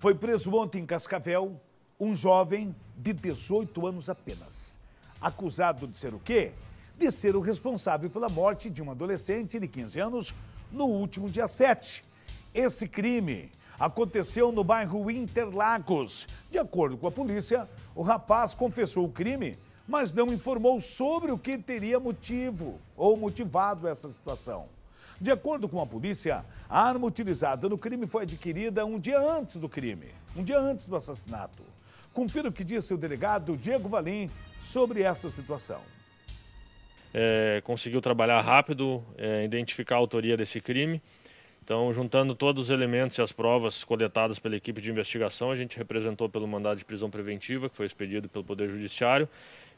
Foi preso ontem em Cascavel um jovem de 18 anos apenas, acusado de ser o quê? De ser o responsável pela morte de um adolescente de 15 anos no último dia 7. Esse crime aconteceu no bairro Interlagos. De acordo com a polícia, o rapaz confessou o crime, mas não informou sobre o que teria motivo ou motivado essa situação. De acordo com a polícia, a arma utilizada no crime foi adquirida um dia antes do crime, um dia antes do assassinato. Confira o que disse o delegado Diego Valim sobre essa situação. É, conseguiu trabalhar rápido, é, identificar a autoria desse crime então, juntando todos os elementos e as provas coletadas pela equipe de investigação, a gente representou pelo mandado de prisão preventiva, que foi expedido pelo Poder Judiciário.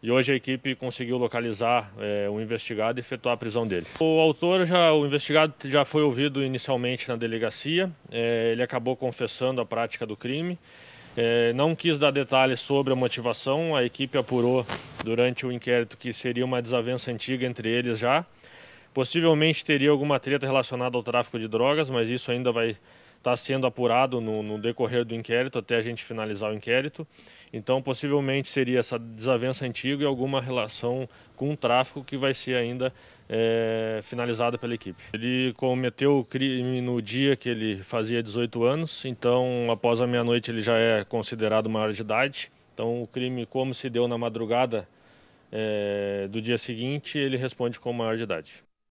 E hoje a equipe conseguiu localizar é, o investigado e efetuar a prisão dele. O autor, já, o investigado, já foi ouvido inicialmente na delegacia. É, ele acabou confessando a prática do crime. É, não quis dar detalhes sobre a motivação. A equipe apurou durante o inquérito que seria uma desavença antiga entre eles já. Possivelmente teria alguma treta relacionada ao tráfico de drogas, mas isso ainda vai estar tá sendo apurado no, no decorrer do inquérito até a gente finalizar o inquérito. Então, possivelmente seria essa desavença antiga e alguma relação com o tráfico que vai ser ainda é, finalizada pela equipe. Ele cometeu o crime no dia que ele fazia 18 anos, então após a meia-noite ele já é considerado maior de idade. Então, o crime, como se deu na madrugada é, do dia seguinte, ele responde como maior de idade.